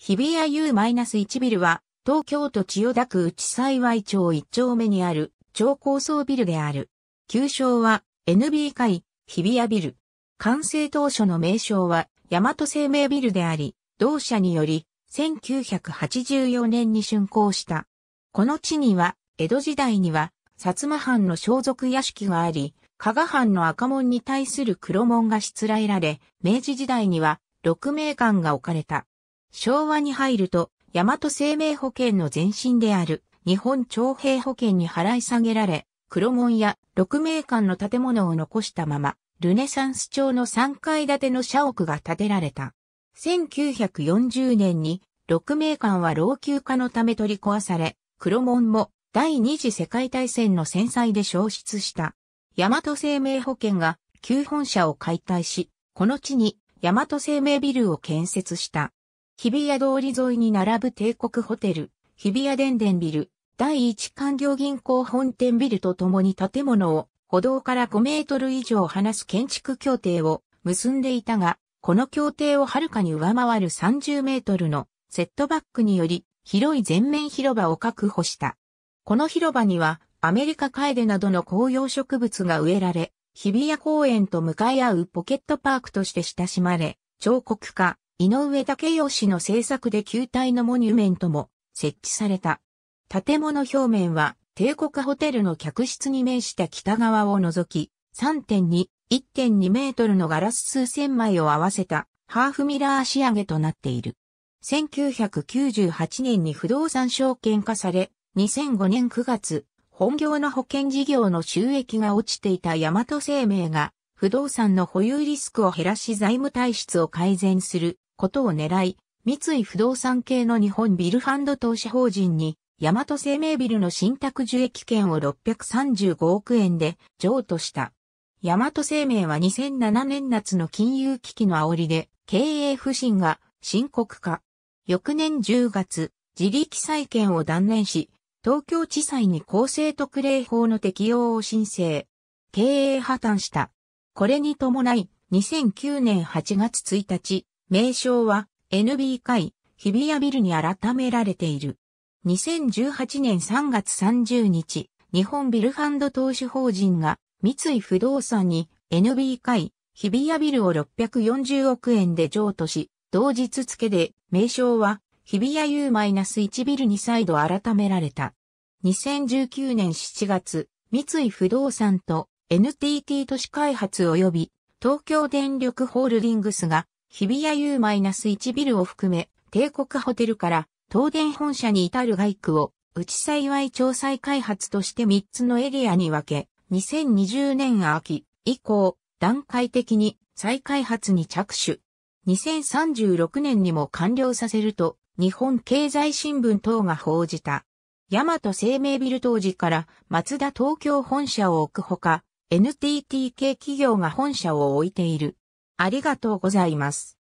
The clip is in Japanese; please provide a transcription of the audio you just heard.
日比谷 U-1 ビルは、東京都千代田区内幸町1丁目にある超高層ビルである。旧称は NB 会日比谷ビル。完成当初の名称は大和生命ビルであり、同社により1984年に竣工した。この地には、江戸時代には、薩摩藩の装束屋敷があり、加賀藩の赤門に対する黒門がしつらえられ、明治時代には、六名館が置かれた。昭和に入ると、大和生命保険の前身である日本徴兵保険に払い下げられ、黒門や六名館の建物を残したまま、ルネサンス町の3階建ての社屋が建てられた。1940年に六名館は老朽化のため取り壊され、黒門も第二次世界大戦の戦災で消失した。大和生命保険が旧本社を解体し、この地に大和生命ビルを建設した。日比谷通り沿いに並ぶ帝国ホテル、日比谷電電ビル、第一環境銀行本店ビルとともに建物を歩道から5メートル以上離す建築協定を結んでいたが、この協定をはるかに上回る30メートルのセットバックにより広い全面広場を確保した。この広場にはアメリカカエデなどの紅葉植物が植えられ、日比谷公園と向かい合うポケットパークとして親しまれ、彫刻家、井上武義の制作で球体のモニュメントも設置された。建物表面は帝国ホテルの客室に面した北側を除き、3.2、1.2メートルのガラス数千枚を合わせたハーフミラー仕上げとなっている。1998年に不動産証券化され、2005年9月、本業の保険事業の収益が落ちていた大和生命が、不動産の保有リスクを減らし財務体質を改善することを狙い、三井不動産系の日本ビルファンド投資法人に、大和生命ビルの信託受益権を635億円で譲渡した。大和生命は2007年夏の金融危機の煽りで経営不振が深刻化。翌年10月、自力債権を断念し、東京地裁に公正特例法の適用を申請。経営破綻した。これに伴い、2009年8月1日、名称は NB 会日比谷ビルに改められている。2018年3月30日、日本ビルファンド投資法人が三井不動産に NB 会日比谷ビルを640億円で譲渡し、同日付で名称は日比谷 U-1 ビルに再度改められた。2019年7月、三井不動産と NTT 都市開発及び東京電力ホールディングスが日比谷 U-1 ビルを含め、帝国ホテルから東電本社に至る外区を内幸い調査開発として3つのエリアに分け、2020年秋以降、段階的に再開発に着手。2036年にも完了させると、日本経済新聞等が報じた。ヤマト生命ビル当時から松田東京本社を置くほか、NTT 系企業が本社を置いている。ありがとうございます。